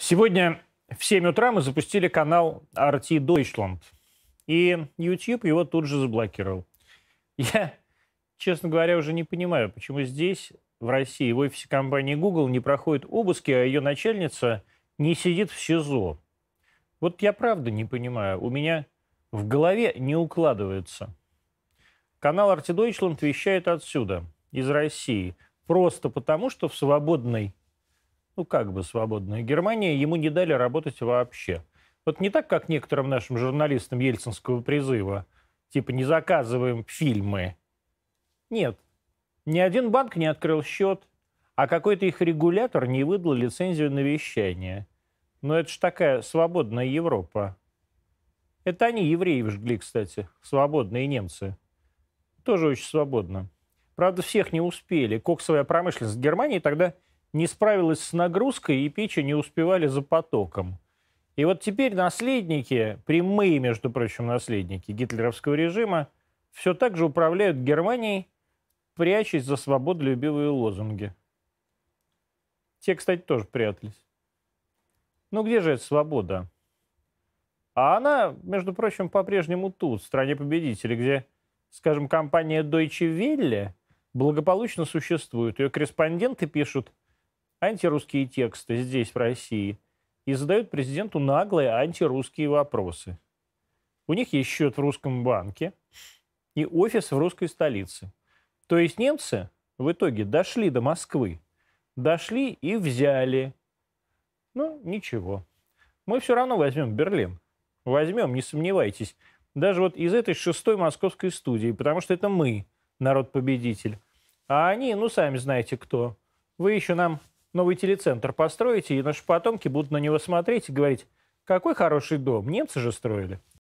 Сегодня в 7 утра мы запустили канал RT Deutschland. И YouTube его тут же заблокировал. Я, честно говоря, уже не понимаю, почему здесь, в России, в офисе компании Google не проходят обыски, а ее начальница не сидит в СИЗО. Вот я правда не понимаю. У меня в голове не укладывается. Канал RT Deutschland вещает отсюда, из России, просто потому, что в свободной ну как бы свободная Германия, ему не дали работать вообще. Вот не так, как некоторым нашим журналистам ельцинского призыва, типа не заказываем фильмы. Нет, ни один банк не открыл счет, а какой-то их регулятор не выдал лицензию на вещание. Но это же такая свободная Европа. Это они евреи жгли, кстати, свободные немцы. Тоже очень свободно. Правда, всех не успели. Коксовая промышленность Германии тогда – не справилась с нагрузкой, и печи не успевали за потоком. И вот теперь наследники, прямые, между прочим, наследники гитлеровского режима, все так же управляют Германией, прячась за свободолюбивые лозунги. Те, кстати, тоже прятались. Ну где же эта свобода? А она, между прочим, по-прежнему тут, в стране победителей, где, скажем, компания Deutsche Welle благополучно существует. Ее корреспонденты пишут – антирусские тексты здесь, в России, и задают президенту наглые антирусские вопросы. У них есть счет в русском банке и офис в русской столице. То есть немцы в итоге дошли до Москвы, дошли и взяли. Ну, ничего. Мы все равно возьмем Берлин. Возьмем, не сомневайтесь. Даже вот из этой шестой московской студии, потому что это мы, народ-победитель. А они, ну, сами знаете кто. Вы еще нам новый телецентр построите, и наши потомки будут на него смотреть и говорить, какой хороший дом, немцы же строили.